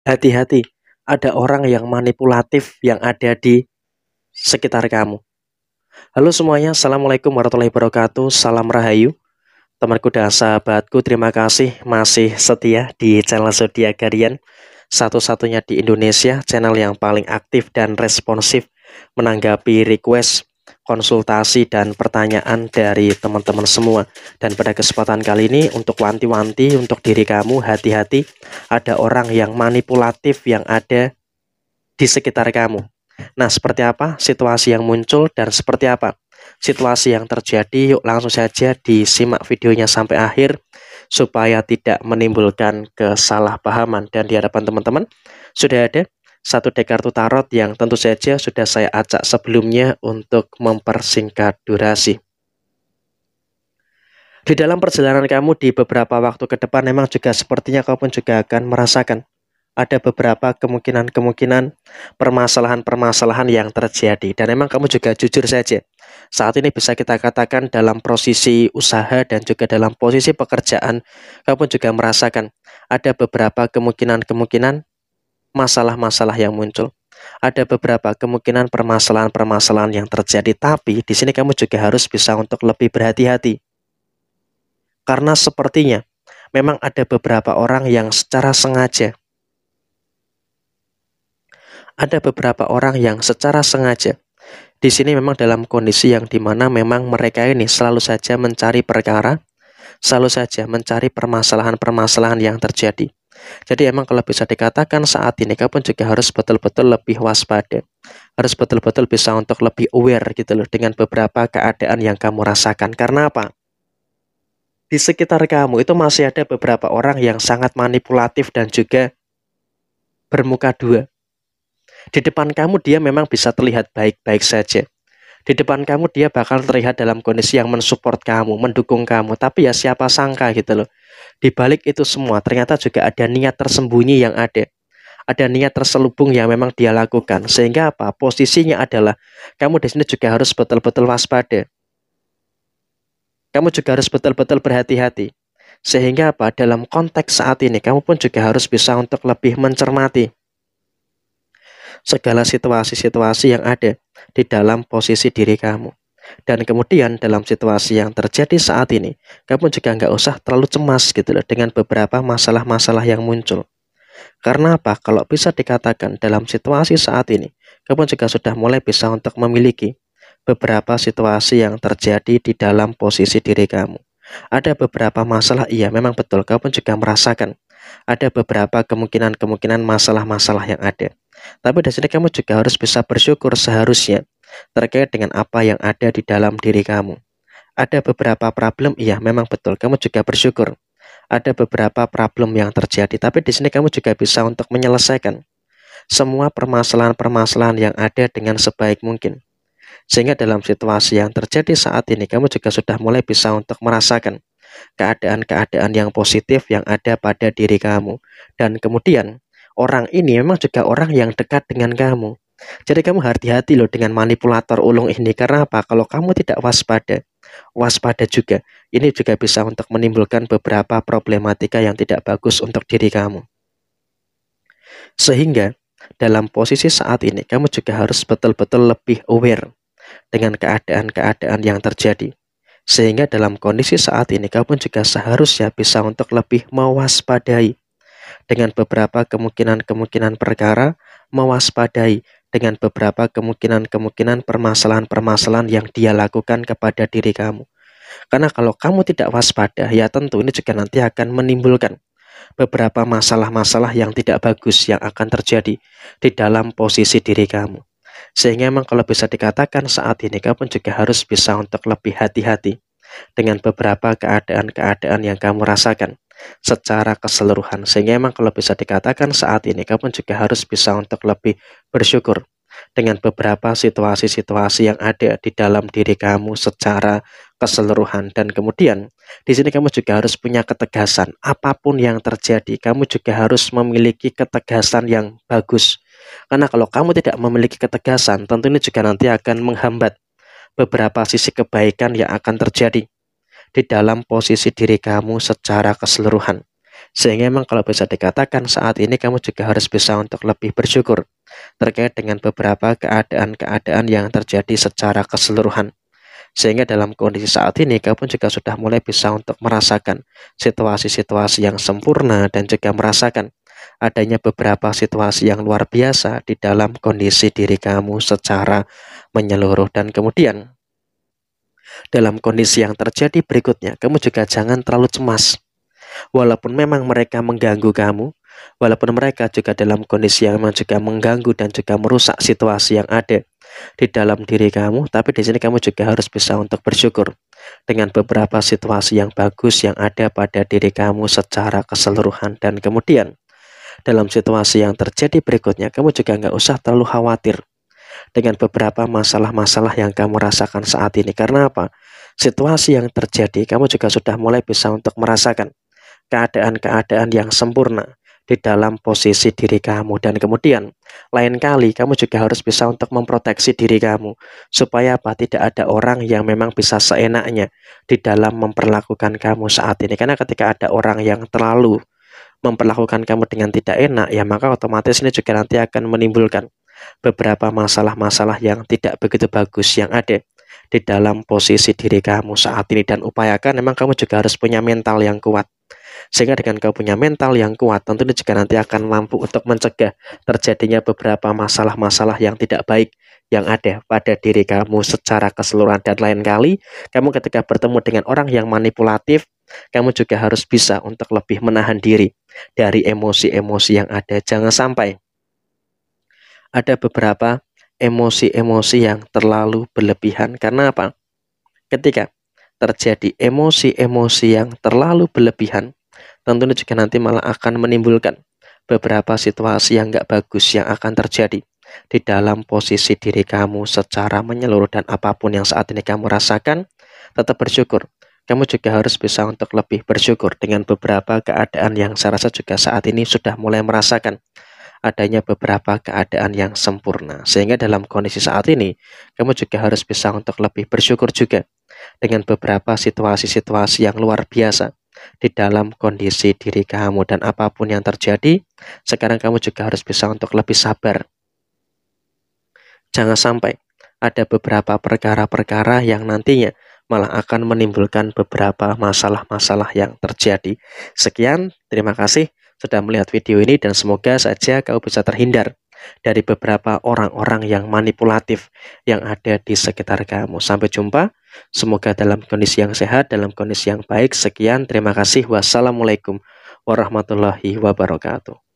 Hati-hati, ada orang yang manipulatif yang ada di sekitar kamu. Halo semuanya, Assalamualaikum warahmatullahi wabarakatuh, salam rahayu. Temanku dan sahabatku, terima kasih masih setia di channel Zodiac Garian. Satu-satunya di Indonesia, channel yang paling aktif dan responsif menanggapi request konsultasi dan pertanyaan dari teman-teman semua. Dan pada kesempatan kali ini untuk wanti-wanti untuk diri kamu hati-hati ada orang yang manipulatif yang ada di sekitar kamu. Nah, seperti apa situasi yang muncul dan seperti apa situasi yang terjadi? Yuk langsung saja disimak videonya sampai akhir supaya tidak menimbulkan kesalahpahaman dan di hadapan teman-teman sudah ada satu deck kartu tarot yang tentu saja sudah saya acak sebelumnya untuk mempersingkat durasi. Di dalam perjalanan kamu di beberapa waktu ke depan memang juga sepertinya kamu pun juga akan merasakan ada beberapa kemungkinan-kemungkinan permasalahan-permasalahan yang terjadi dan memang kamu juga jujur saja saat ini bisa kita katakan dalam posisi usaha dan juga dalam posisi pekerjaan kamu juga merasakan ada beberapa kemungkinan-kemungkinan masalah-masalah yang muncul. Ada beberapa kemungkinan permasalahan-permasalahan yang terjadi, tapi di sini kamu juga harus bisa untuk lebih berhati-hati. Karena sepertinya memang ada beberapa orang yang secara sengaja ada beberapa orang yang secara sengaja di sini memang dalam kondisi yang dimana memang mereka ini selalu saja mencari perkara, selalu saja mencari permasalahan-permasalahan yang terjadi. Jadi emang kalau bisa dikatakan saat ini kapan juga harus betul-betul lebih waspada. Harus betul-betul bisa untuk lebih aware gitu loh dengan beberapa keadaan yang kamu rasakan. Karena apa? Di sekitar kamu itu masih ada beberapa orang yang sangat manipulatif dan juga bermuka dua. Di depan kamu dia memang bisa terlihat baik-baik saja di depan kamu dia bakal terlihat dalam kondisi yang mensupport kamu, mendukung kamu. Tapi ya siapa sangka gitu loh. Di balik itu semua ternyata juga ada niat tersembunyi yang ada. Ada niat terselubung yang memang dia lakukan. Sehingga apa? Posisinya adalah kamu di sini juga harus betul-betul waspada. Kamu juga harus betul-betul berhati-hati. Sehingga apa? Dalam konteks saat ini kamu pun juga harus bisa untuk lebih mencermati segala situasi-situasi yang ada di dalam posisi diri kamu. Dan kemudian dalam situasi yang terjadi saat ini, kamu juga nggak usah terlalu cemas gitu loh dengan beberapa masalah-masalah yang muncul. Karena apa? Kalau bisa dikatakan dalam situasi saat ini, kamu juga sudah mulai bisa untuk memiliki beberapa situasi yang terjadi di dalam posisi diri kamu. Ada beberapa masalah, iya memang betul, kamu juga merasakan. Ada beberapa kemungkinan-kemungkinan masalah-masalah yang ada. Tapi di sini kamu juga harus bisa bersyukur seharusnya terkait dengan apa yang ada di dalam diri kamu. Ada beberapa problem, iya memang betul, kamu juga bersyukur. Ada beberapa problem yang terjadi, tapi di sini kamu juga bisa untuk menyelesaikan semua permasalahan-permasalahan yang ada dengan sebaik mungkin. Sehingga dalam situasi yang terjadi saat ini, kamu juga sudah mulai bisa untuk merasakan keadaan-keadaan yang positif yang ada pada diri kamu. Dan kemudian, orang ini memang juga orang yang dekat dengan kamu. Jadi kamu hati-hati loh dengan manipulator ulung ini. Karena apa? Kalau kamu tidak waspada, waspada juga. Ini juga bisa untuk menimbulkan beberapa problematika yang tidak bagus untuk diri kamu. Sehingga dalam posisi saat ini kamu juga harus betul-betul lebih aware dengan keadaan-keadaan yang terjadi. Sehingga dalam kondisi saat ini kamu juga seharusnya bisa untuk lebih mewaspadai dengan beberapa kemungkinan-kemungkinan perkara, mewaspadai dengan beberapa kemungkinan-kemungkinan permasalahan-permasalahan yang dia lakukan kepada diri kamu. Karena kalau kamu tidak waspada, ya tentu ini juga nanti akan menimbulkan beberapa masalah-masalah yang tidak bagus yang akan terjadi di dalam posisi diri kamu. Sehingga memang kalau bisa dikatakan saat ini kamu juga harus bisa untuk lebih hati-hati dengan beberapa keadaan-keadaan yang kamu rasakan secara keseluruhan. Sehingga memang kalau bisa dikatakan saat ini kamu juga harus bisa untuk lebih bersyukur dengan beberapa situasi-situasi yang ada di dalam diri kamu secara keseluruhan dan kemudian di sini kamu juga harus punya ketegasan apapun yang terjadi kamu juga harus memiliki ketegasan yang bagus karena kalau kamu tidak memiliki ketegasan tentu ini juga nanti akan menghambat beberapa sisi kebaikan yang akan terjadi di dalam posisi diri kamu secara keseluruhan. Sehingga memang kalau bisa dikatakan saat ini kamu juga harus bisa untuk lebih bersyukur terkait dengan beberapa keadaan-keadaan yang terjadi secara keseluruhan. Sehingga dalam kondisi saat ini kamu juga sudah mulai bisa untuk merasakan situasi-situasi yang sempurna dan juga merasakan adanya beberapa situasi yang luar biasa di dalam kondisi diri kamu secara menyeluruh dan kemudian dalam kondisi yang terjadi berikutnya, kamu juga jangan terlalu cemas. Walaupun memang mereka mengganggu kamu, walaupun mereka juga dalam kondisi yang memang juga mengganggu dan juga merusak situasi yang ada di dalam diri kamu, tapi di sini kamu juga harus bisa untuk bersyukur dengan beberapa situasi yang bagus yang ada pada diri kamu secara keseluruhan dan kemudian dalam situasi yang terjadi berikutnya, kamu juga nggak usah terlalu khawatir dengan beberapa masalah-masalah yang kamu rasakan saat ini. Karena apa? Situasi yang terjadi, kamu juga sudah mulai bisa untuk merasakan keadaan-keadaan yang sempurna di dalam posisi diri kamu dan kemudian lain kali kamu juga harus bisa untuk memproteksi diri kamu supaya apa tidak ada orang yang memang bisa seenaknya di dalam memperlakukan kamu saat ini karena ketika ada orang yang terlalu memperlakukan kamu dengan tidak enak ya maka otomatis ini juga nanti akan menimbulkan beberapa masalah-masalah yang tidak begitu bagus yang ada di dalam posisi diri kamu saat ini dan upayakan memang kamu juga harus punya mental yang kuat sehingga dengan kau punya mental yang kuat tentu juga nanti akan mampu untuk mencegah terjadinya beberapa masalah-masalah yang tidak baik yang ada pada diri kamu secara keseluruhan dan lain kali kamu ketika bertemu dengan orang yang manipulatif kamu juga harus bisa untuk lebih menahan diri dari emosi-emosi yang ada jangan sampai ada beberapa emosi-emosi yang terlalu berlebihan. Karena apa? Ketika terjadi emosi-emosi yang terlalu berlebihan, tentunya juga nanti malah akan menimbulkan beberapa situasi yang nggak bagus yang akan terjadi di dalam posisi diri kamu secara menyeluruh dan apapun yang saat ini kamu rasakan, tetap bersyukur. Kamu juga harus bisa untuk lebih bersyukur dengan beberapa keadaan yang saya rasa juga saat ini sudah mulai merasakan adanya beberapa keadaan yang sempurna. Sehingga dalam kondisi saat ini, kamu juga harus bisa untuk lebih bersyukur juga dengan beberapa situasi-situasi yang luar biasa di dalam kondisi diri kamu dan apapun yang terjadi, sekarang kamu juga harus bisa untuk lebih sabar. Jangan sampai ada beberapa perkara-perkara yang nantinya malah akan menimbulkan beberapa masalah-masalah yang terjadi. Sekian, terima kasih sudah melihat video ini dan semoga saja kau bisa terhindar dari beberapa orang-orang yang manipulatif yang ada di sekitar kamu. Sampai jumpa. Semoga dalam kondisi yang sehat, dalam kondisi yang baik. Sekian, terima kasih. Wassalamualaikum warahmatullahi wabarakatuh.